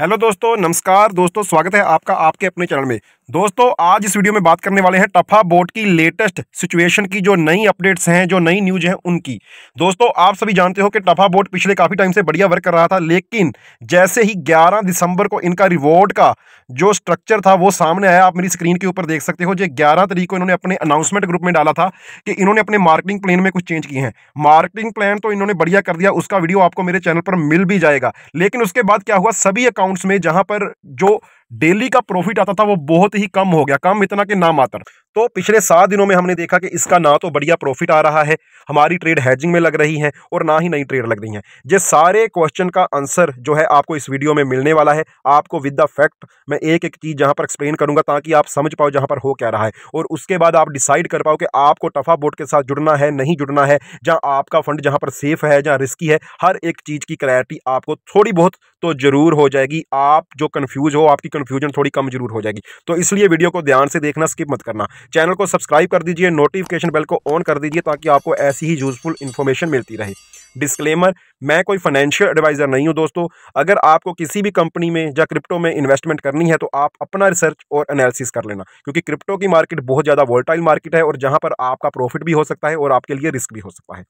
hello दोस्तों नमस्कार दोस्तों स्वागत है आपका आपके अपने चैनल में दोस्तों आज इस वीडियो में बात करने वाले हैं टफा बोर्ड की लेटेस्ट सिचुएशन की जो नई अपडेट्स हैं जो नई न्यूज हैं उनकी दोस्तों आप सभी जानते हो कि टफा बोर्ड पिछले काफ़ी टाइम से बढ़िया वर्क कर रहा था लेकिन जैसे ही 11 दिसंबर को इनका रिवॉर्ड का जो स्ट्रक्चर था वो सामने आया आप मेरी स्क्रीन के ऊपर देख सकते हो जो ग्यारह तरीक को इन्होंने अपने अनाउंसमेंट ग्रुप में डाला था कि इन्होंने अपने मार्केटिंग प्लान में कुछ चेंज किए हैं मार्केटिंग प्लान तो इन्होंने बढ़िया कर दिया उसका वीडियो आपको मेरे चैनल पर मिल भी जाएगा लेकिन उसके बाद क्या हुआ सभी अकाउंट्स में जहाँ पर जो डेली का प्रॉफिट आता था वो बहुत ही कम हो गया कम इतना कि ना मात्र तो पिछले सात दिनों में हमने देखा कि इसका ना तो बढ़िया प्रॉफिट आ रहा है हमारी ट्रेड हैजिंग में लग रही है और ना ही नई ट्रेड लग रही है ये सारे क्वेश्चन का आंसर जो है आपको इस वीडियो में मिलने वाला है आपको विद द फैक्ट मैं एक एक चीज़ यहाँ पर एक्सप्लेन करूँगा ताकि आप समझ पाओ जहाँ पर हो क्या रहा है और उसके बाद आप डिसाइड कर पाओ कि आपको टफा बोर्ड के साथ जुड़ना है नहीं जुड़ना है जहाँ आपका फंड जहाँ पर सेफ है जहाँ रिस्की है हर एक चीज़ की क्लैरिटी आपको थोड़ी बहुत तो ज़रूर हो जाएगी आप जो कन्फ्यूज़ हो आपकी कन्फ्यूजन थोड़ी कम जरूर हो जाएगी तो इसलिए वीडियो को ध्यान से देखना स्किप मत करना चैनल को सब्सक्राइब कर दीजिए नोटिफिकेशन बेल को ऑन कर दीजिए ताकि आपको ऐसी ही यूज़फुल इन्फॉर्मेशन मिलती रहे डिस्क्लेमर मैं कोई फाइनेंशियल एडवाइज़र नहीं हूं दोस्तों अगर आपको किसी भी कंपनी में या क्रिप्टो में इन्वेस्टमेंट करनी है तो आप अपना रिसर्च और एनालिसिस कर लेना क्योंकि क्रिप्टो की मार्केट बहुत ज़्यादा वोल्टाइल मार्केट है और जहां पर आपका प्रॉफिट भी हो सकता है और आपके लिए रिस्क भी हो सकता है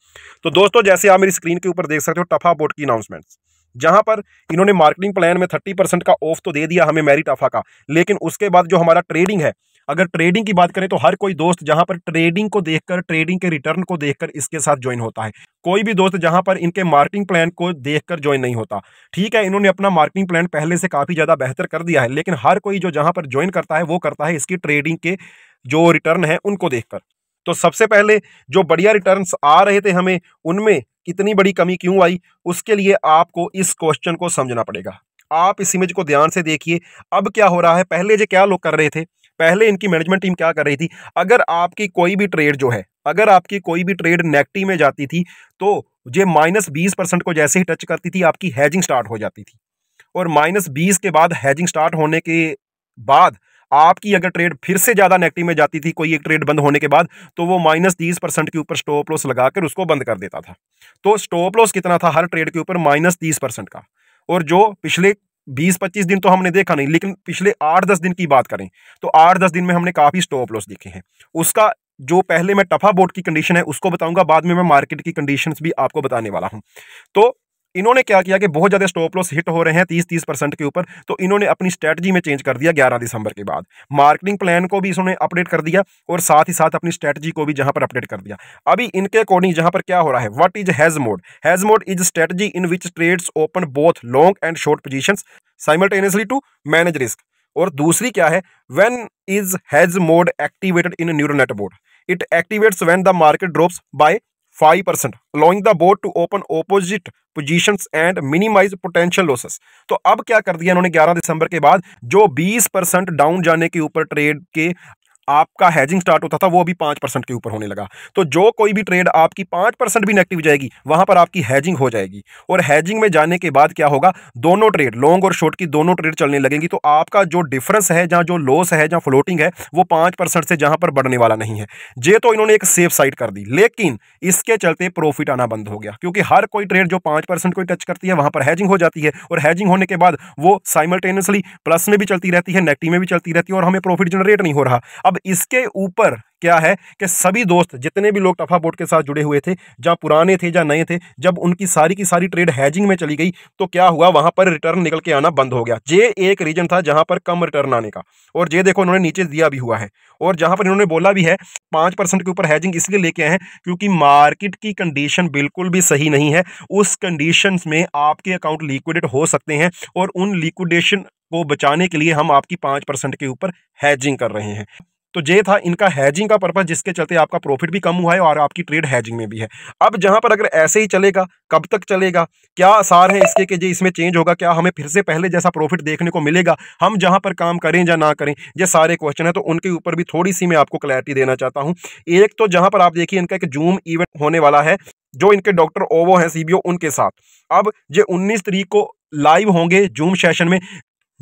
तो दोस्तों जैसे आप मेरी स्क्रीन के ऊपर देख सकते हो टफा बोर्ड की अनाउंसमेंट्स जहां पर इन्होंने मार्केटिंग प्लान में थर्टी परसेंट का ऑफ तो दे दिया हमें टफा का लेकिन उसके बाद जो हमारा ट्रेडिंग है अगर ट्रेडिंग की बात करें तो हर कोई दोस्त जहां पर ट्रेडिंग को देखकर ट्रेडिंग के रिटर्न को देखकर इसके साथ ज्वाइन होता है कोई भी दोस्त जहां पर इनके मार्केटिंग प्लान को देखकर ज्वाइन नहीं होता ठीक है इन्होंने अपना मार्केटिंग प्लान पहले से काफी ज्यादा बेहतर कर दिया है लेकिन हर कोई जो जहां पर ज्वाइन करता है वो करता है इसकी ट्रेडिंग के जो रिटर्न है उनको देखकर तो सबसे पहले जो बढ़िया रिटर्न आ रहे थे हमें उनमें इतनी बड़ी कमी क्यों आई उसके लिए आपको इस क्वेश्चन को समझना पड़ेगा आप इस इमेज को ध्यान से देखिए अब क्या हो रहा है पहले जो क्या लोग कर रहे थे पहले इनकी मैनेजमेंट टीम क्या कर रही थी अगर आपकी कोई भी ट्रेड जो है अगर आपकी कोई भी ट्रेड नेगेटिव में जाती थी तो ये माइनस बीस परसेंट को जैसे ही टच करती थी आपकी हैजिंग स्टार्ट हो जाती थी और माइनस बीस के बाद हैजिंग स्टार्ट होने के बाद आपकी अगर ट्रेड फिर से ज़्यादा नेगेटिव में जाती थी कोई एक ट्रेड बंद होने के बाद तो वो माइनस तीस परसेंट के ऊपर स्टॉप लॉस लगाकर उसको बंद कर देता था तो स्टॉप लॉस कितना था हर ट्रेड के ऊपर माइनस तीस परसेंट का और जो पिछले बीस पच्चीस दिन तो हमने देखा नहीं लेकिन पिछले आठ दस दिन की बात करें तो आठ दस दिन में हमने काफ़ी स्टॉप लॉस देखे हैं उसका जो पहले मैं टफा बोर्ड की कंडीशन है उसको बताऊंगा बाद में मैं मार्केट की कंडीशंस भी आपको बताने वाला हूं तो इन्होंने क्या किया कि बहुत ज़्यादा स्टॉप लॉस हिट हो रहे हैं तीस तीस परसेंट के ऊपर तो इन्होंने अपनी स्ट्रेटजी में चेंज कर दिया ग्यारह दिसंबर के बाद मार्केटिंग प्लान को भी इन्होंने अपडेट कर दिया और साथ ही साथ अपनी स्ट्रेटजी को भी जहाँ पर अपडेट कर दिया अभी इनके अकॉर्डिंग जहां पर क्या हो रहा है what is hedge mode hedge mode is strategy in which trades open both long and short position simultaneously to manage risk और दूसरी क्या है when is hedge mode activated in neuro net board it activates when the market drops by five percent allowing the board to open opposite position and minimize potential losses तो अब क्या कर दिया इन्होंने 11 दिसंबर के बाद जो 20 परसेंट डाउन जाने के ऊपर ट्रेड के आपका हैजिंग स्टार्ट होता था वो अभी पाँच परसेंट के ऊपर होने लगा तो जो कोई भी ट्रेड आपकी पाँच परसेंट भी नेगेटिव जाएगी वहाँ पर आपकी हैजिंग हो जाएगी और हैजिंग में जाने के बाद क्या होगा दोनों ट्रेड लॉन्ग और शॉर्ट की दोनों ट्रेड चलने लगेंगी तो आपका जो डिफरेंस है जहाँ जो लॉस है जहाँ फ्लोटिंग है वो पाँच परसेंट से जहाँ पर बढ़ने वाला नहीं है ये तो इन्होंने एक सेफ साइड कर दी लेकिन इसके चलते प्रॉफिट आना बंद हो गया क्योंकि हर कोई ट्रेड जो पाँच परसेंट कोई टच करती है वहाँ पर हैजिंग हो जाती है और हैजिंग होने के बाद वो साइमल्टेनियसली प्लस में भी चलती रहती है नेगेटिव में भी चलती रहती है और हमें प्रॉफिट जनरेट नहीं हो रहा अब इसके ऊपर क्या है कि सभी दोस्त जितने भी लोग टफा बोर्ड के साथ जुड़े हुए थे जहाँ पुराने थे या नए थे जब उनकी सारी की सारी ट्रेड हैजिंग में चली गई तो क्या हुआ वहाँ पर रिटर्न निकल के आना बंद हो गया जे एक रीजन था जहाँ पर कम रिटर्न आने का और जे देखो उन्होंने नीचे दिया भी हुआ है और जहाँ पर इन्होंने बोला भी है पाँच परसेंट के ऊपर हैजिंग इसलिए लेके आए हैं क्योंकि मार्केट की कंडीशन बिल्कुल भी सही नहीं है उस कंडीशन में आपके अकाउंट लिक्विडेट हो सकते हैं और उन लिक्विडेशन को बचाने के लिए हम आपकी पाँच परसेंट के ऊपर हैजिंग कर रहे हैं तो ये था इनका हैजिंग का पर्पज जिसके चलते आपका प्रॉफिट भी कम हुआ है और आपकी ट्रेड हैजिंग में भी है अब जहाँ पर अगर ऐसे ही चलेगा कब तक चलेगा क्या आसार है इसके कि जी इसमें चेंज होगा क्या हमें फिर से पहले जैसा प्रॉफिट देखने को मिलेगा हम जहाँ पर काम करें या ना करें ये सारे क्वेश्चन है तो उनके ऊपर भी थोड़ी सी मैं आपको क्लैरिटी देना चाहता हूँ एक तो जहाँ पर आप देखिए इनका एक जूम इवेंट होने वाला है जो इनके डॉक्टर ओवो हैं सीबीओ उनके साथ अब ये 19 तरीक को लाइव होंगे जूम सेशन में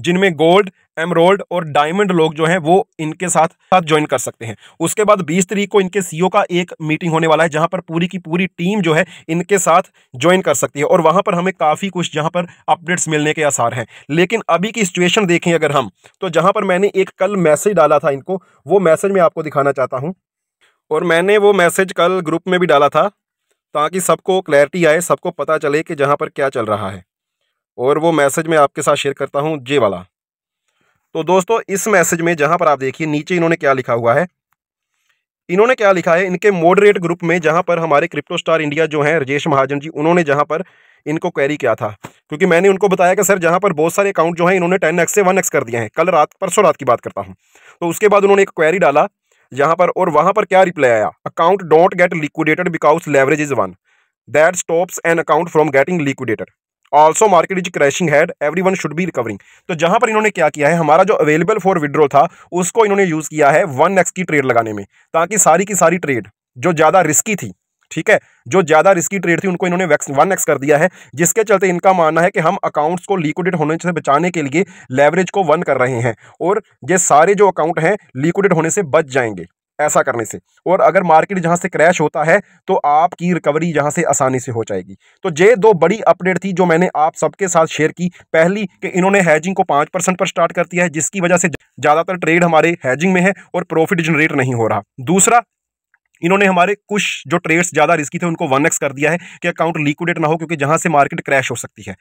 जिनमें गोल्ड एमरोल्ड और डायमंड लोग जो हैं वो इनके साथ साथ ज्वाइन कर सकते हैं उसके बाद 20 तरीक को इनके सीईओ e का एक मीटिंग होने वाला है जहां पर पूरी की पूरी टीम जो है इनके साथ ज्वाइन कर सकती है और वहां पर हमें काफ़ी कुछ जहां पर अपडेट्स मिलने के आसार हैं लेकिन अभी की सिचुएशन देखें अगर हम तो जहाँ पर मैंने एक कल मैसेज डाला था इनको वो मैसेज मैं आपको दिखाना चाहता हूँ और मैंने वो मैसेज कल ग्रुप में भी डाला था ताकि सबको क्लैरिटी आए सबको पता चले कि जहाँ पर क्या चल रहा है और वो मैसेज मैं आपके साथ शेयर करता हूँ जे वाला तो दोस्तों इस मैसेज में जहाँ पर आप देखिए नीचे इन्होंने क्या लिखा हुआ है इन्होंने क्या लिखा है इनके मॉडरेट ग्रुप में जहाँ पर हमारे क्रिप्टो स्टार इंडिया जो है राजेश महाजन जी उन्होंने जहाँ पर इनको क्वेरी किया था क्योंकि मैंने उनको बताया कि सर जहाँ पर बहुत सारे अकाउंट जो है इन्होंने टेन एक्स से वन एक्स कर दिए हैं कल रात परसों रात की बात करता हूँ तो उसके बाद उन्होंने एक क्वेरी डाला यहाँ पर और वहाँ पर क्या रिप्लाई आया account don't get liquidated because leverage is one that stops an account from getting liquidated also market is crashing had every one should be recovering तो जहां पर इन्होंने क्या किया है हमारा जो अवेलेबल फॉर विड्रॉल था उसको इन्होंने यूज़ किया है वन एक्स की ट्रेड लगाने में ताकि सारी की सारी ट्रेड जो ज़्यादा रिस्की थी ठीक है जो ज़्यादा रिस्की ट्रेड थी उनको इन्होंने वैक्स वन एक्स कर दिया है जिसके चलते इनका मानना है कि हम अकाउंट्स को लिक्विडेट होने से बचाने के लिए लेवरेज को वन कर रहे हैं और ये सारे जो अकाउंट हैं लिक्विडेट होने से बच जाएंगे ऐसा करने से और अगर मार्केट जहाँ से क्रैश होता है तो आपकी रिकवरी यहाँ से आसानी से हो जाएगी तो ये दो बड़ी अपडेट थी जो मैंने आप सबके साथ शेयर की पहली कि इन्होंने हैजिंग को पाँच परसेंट पर स्टार्ट कर दिया है जिसकी वजह से ज़्यादातर ट्रेड हमारे हैजिंग में है और प्रॉफिट जनरेट नहीं हो रहा दूसरा इन्होंने हमारे कुछ जो ट्रेड्स ज़्यादा रिस्की थे उनको वन एक्स कर दिया है कि अकाउंट लिक्विडेट ना हो क्योंकि जहाँ से मार्केट क्रैश हो सकती है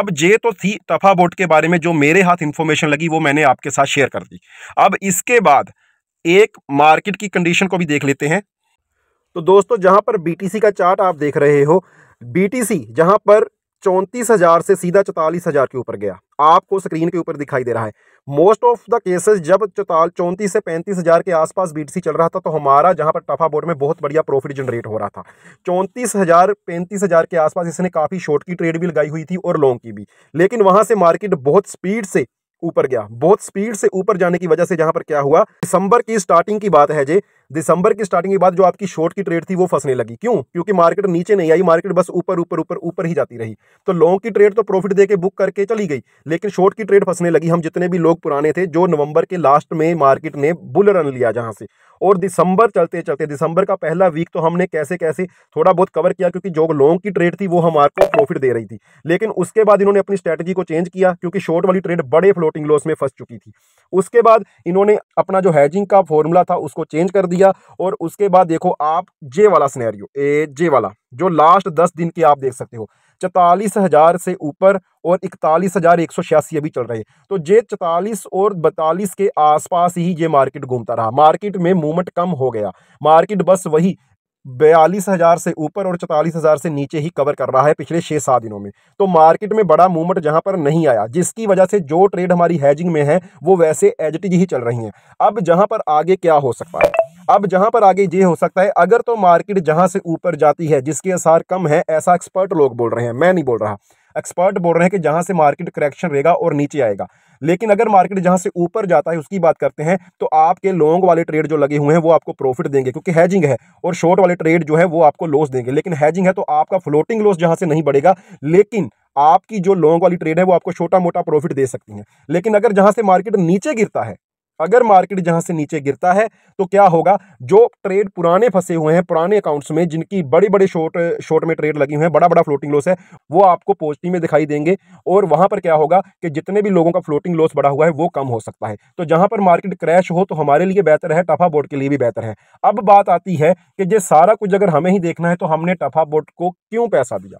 अब ये तो थी तफा बोर्ड के बारे में जो मेरे हाथ इन्फॉर्मेशन लगी वो मैंने आपके साथ शेयर कर दी अब इसके बाद एक मार्केट की कंडीशन को भी देख लेते हैं तो दोस्तों जहां पर बीटीसी का चार्ट आप देख रहे हो बीटीसी जहां पर चौंतीस हजार से सीधा चौतालीस हजार के ऊपर गया आपको स्क्रीन के ऊपर दिखाई दे रहा है मोस्ट ऑफ द केसेस जब चौताल चौंतीस से पैंतीस हजार के आसपास बीटीसी चल रहा था तो हमारा जहां पर टफा बोर्ड में बहुत बढ़िया प्रॉफिट जनरेट हो रहा था चौंतीस हजार पैंतीस हजार के आसपास इसने काफ़ी शॉर्ट की ट्रेड भी लगाई हुई थी और लॉन्ग की भी लेकिन वहां से मार्केट बहुत स्पीड से ऊपर गया बहुत स्पीड से ऊपर जाने की वजह से जहां पर क्या हुआ दिसंबर की स्टार्टिंग की बात है जे दिसंबर की स्टार्टिंग के बाद जो आपकी शॉर्ट की ट्रेड थी वो फंसने लगी क्यों क्योंकि मार्केट नीचे नहीं आई मार्केट बस ऊपर ऊपर ऊपर ऊपर ही जाती रही तो लॉन्ग की ट्रेड तो प्रॉफिट देके बुक करके चली गई लेकिन शॉर्ट की ट्रेड फंसने लगी हम जितने भी लोग पुराने थे जो नवंबर के लास्ट में मार्केट ने बुल रन लिया जहां से और दिसंबर चलते चलते दिसंबर का पहला वीक तो हमने कैसे कैसे थोड़ा बहुत कवर किया क्योंकि जो लॉन्ग की ट्रेड थी वो हमारे को प्रॉफिट दे रही थी लेकिन उसके बाद इन्होंने अपनी स्ट्रैटेजी को चेंज किया क्योंकि शॉर्ट वाली ट्रेड बड़े फ्लोटिंग लॉस में फंस चुकी थी उसके बाद इन्होंने अपना जो हैजिंग का फॉर्मूला था उसको चेंज कर दिया और उसके बाद देखो आप जे वाला स्नैरियो ए जे वाला जो लास्ट दस दिन की आप देख सकते हो चौतालीस हज़ार से ऊपर और इकतालीस हज़ार एक सौ छियासी अभी चल रहे तो जे चौतालीस और बतालीस के आसपास ही ये मार्केट घूमता रहा मार्केट में मूवमेंट कम हो गया मार्केट बस वही बयालीस हज़ार से ऊपर और चौतालीस हज़ार से नीचे ही कवर कर रहा है पिछले छः सात दिनों में तो मार्केट में बड़ा मूवमेंट जहां पर नहीं आया जिसकी वजह से जो ट्रेड हमारी हैजिंग में है वो वैसे एजटीज ही चल रही हैं अब जहां पर आगे क्या हो सकता है अब जहां पर आगे ये हो सकता है अगर तो मार्केट जहां से ऊपर जाती है जिसके आसार कम है ऐसा एक्सपर्ट लोग बोल रहे हैं मैं नहीं बोल रहा एक्सपर्ट बोल रहे हैं कि जहाँ से मार्केट करेक्शन रहेगा और नीचे आएगा लेकिन अगर मार्केट जहाँ से ऊपर जाता है उसकी बात करते हैं तो आपके लॉन्ग वाले ट्रेड जो लगे हुए हैं वो आपको प्रॉफिट देंगे क्योंकि हैजिंग है और शॉर्ट वाले ट्रेड जो है वो आपको लॉस देंगे लेकिन हैजिंग है तो आपका फ्लोटिंग लॉस जहाँ से नहीं बढ़ेगा लेकिन आपकी जो लॉन्ग वाली ट्रेड है वो आपको छोटा मोटा प्रॉफिट दे सकती है लेकिन अगर जहाँ से मार्केट नीचे गिरता है अगर मार्केट जहां से नीचे गिरता है तो क्या होगा जो ट्रेड पुराने फंसे हुए हैं पुराने अकाउंट्स में जिनकी बड़ी बड़े शॉर्ट शॉर्ट में ट्रेड लगी हुई है बड़ा बड़ा फ्लोटिंग लॉस है वो आपको पॉजिटिव में दिखाई देंगे और वहां पर क्या होगा कि जितने भी लोगों का फ्लोटिंग लॉस बढ़ा हुआ है वो कम हो सकता है तो जहां पर मार्केट क्रैश हो तो हमारे लिए बेहतर है टफा बोर्ड के लिए भी बेहतर है अब बात आती है कि ये सारा कुछ अगर हमें ही देखना है तो हमने टफा बोर्ड को क्यों पैसा दिया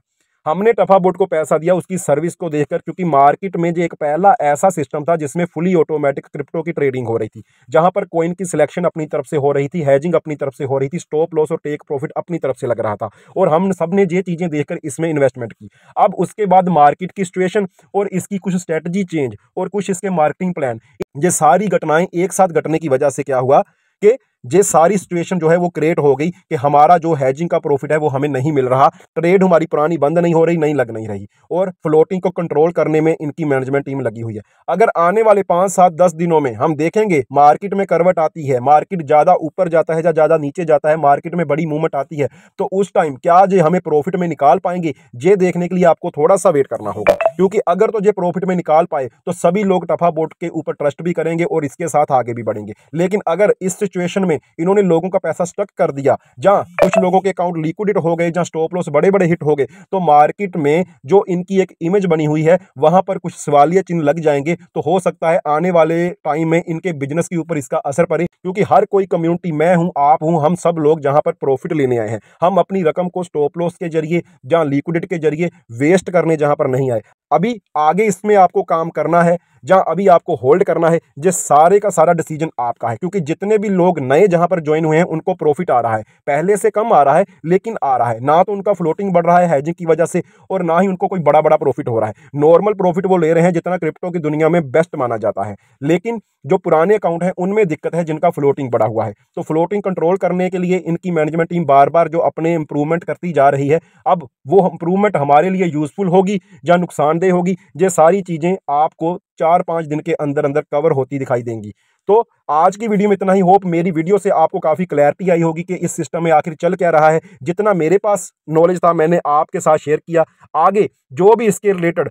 हमने टफा बोट को पैसा दिया उसकी सर्विस को देखकर क्योंकि मार्केट में जो एक पहला ऐसा सिस्टम था जिसमें फुली ऑटोमेटिक क्रिप्टो की ट्रेडिंग हो रही थी जहां पर कॉइन की सिलेक्शन अपनी तरफ से हो रही थी हैजिंग अपनी तरफ से हो रही थी स्टॉप लॉस और टेक प्रॉफिट अपनी तरफ से लग रहा था और हम सब ने ये चीज़ें देखकर इसमें इन्वेस्टमेंट की अब उसके बाद मार्केट की सिचुएशन और इसकी कुछ स्ट्रेटजी चेंज और कुछ इसके मार्केटिंग प्लान ये सारी घटनाएं एक साथ घटने की वजह से क्या हुआ कि ये सारी सिचुएशन जो है वो क्रिएट हो गई कि हमारा जो हैजिंग का प्रॉफिट है वो हमें नहीं मिल रहा ट्रेड हमारी पुरानी बंद नहीं हो रही नहीं लग नहीं रही और फ्लोटिंग को कंट्रोल करने में इनकी मैनेजमेंट टीम लगी हुई है अगर आने वाले पाँच सात दस दिनों में हम देखेंगे मार्केट में करवट आती है मार्केट ज़्यादा ऊपर जाता है या ज़्यादा नीचे जाता है मार्केट में बड़ी मूवमेंट आती है तो उस टाइम क्या ये हमें प्रॉफिट में निकाल पाएंगे ये देखने के लिए आपको थोड़ा सा वेट करना होगा क्योंकि अगर तो ये प्रॉफिट में निकाल पाए तो सभी लोग टफा बोट के ऊपर ट्रस्ट भी करेंगे और इसके साथ आगे भी बढ़ेंगे लेकिन अगर इस सिचुएशन में में इन्होंने लोगों का पैसा स्टक कर दिया जहाँ कुछ लोगों के अकाउंट लिक्विडिट हो गए जहाँ स्टॉप लॉस बड़े बड़े हिट हो गए तो मार्केट में जो इनकी एक इमेज बनी हुई है वहाँ पर कुछ सवालिया चिन्ह लग जाएंगे तो हो सकता है आने वाले टाइम में इनके बिजनेस के ऊपर इसका असर पड़े क्योंकि हर कोई कम्युनिटी मैं हूँ आप हूँ हम सब लोग जहाँ पर प्रॉफिट लेने आए हैं हम अपनी रकम को स्टॉप लॉस के जरिए जहाँ लिक्विडिट के जरिए वेस्ट करने जहाँ पर नहीं आए अभी आगे इसमें आपको काम करना है जहाँ अभी आपको होल्ड करना है ये सारे का सारा डिसीजन आपका है क्योंकि जितने भी लोग नए जहाँ पर ज्वाइन हुए हैं उनको प्रॉफिट आ रहा है पहले से कम आ रहा है लेकिन आ रहा है ना तो उनका फ्लोटिंग बढ़ रहा है हैजिंग की वजह से और ना ही उनको कोई बड़ा बड़ा प्रॉफिट हो रहा है नॉर्मल प्रॉफिट वो ले रहे हैं जितना क्रिप्टो की दुनिया में बेस्ट माना जाता है लेकिन जो पुराने अकाउंट हैं उनमें दिक्कत है जिनका फ्लोटिंग बढ़ा हुआ है तो फ्लोटिंग कंट्रोल करने के लिए इनकी मैनेजमेंट टीम बार बार जो अपने इंप्रूवमेंट करती जा रही है अब वो इंप्रूवमेंट हमारे लिए यूज़फुल होगी या नुकसानदेह होगी ये सारी चीज़ें आपको चार पाँच दिन के अंदर अंदर कवर होती दिखाई देंगी तो आज की वीडियो में इतना ही होप मेरी वीडियो से आपको काफ़ी क्लैरिटी आई होगी कि इस सिस्टम में आखिर चल क्या रहा है जितना मेरे पास नॉलेज था मैंने आपके साथ शेयर किया आगे जो भी इसके रिलेटेड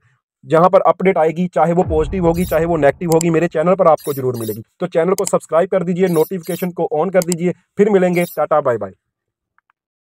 जहाँ पर अपडेट आएगी चाहे वो पॉजिटिव होगी चाहे वो नेगेटिव होगी मेरे चैनल पर आपको जरूर मिलेगी तो चैनल को सब्सक्राइब कर दीजिए नोटिफिकेशन को ऑन कर दीजिए फिर मिलेंगे टाटा बाय बाय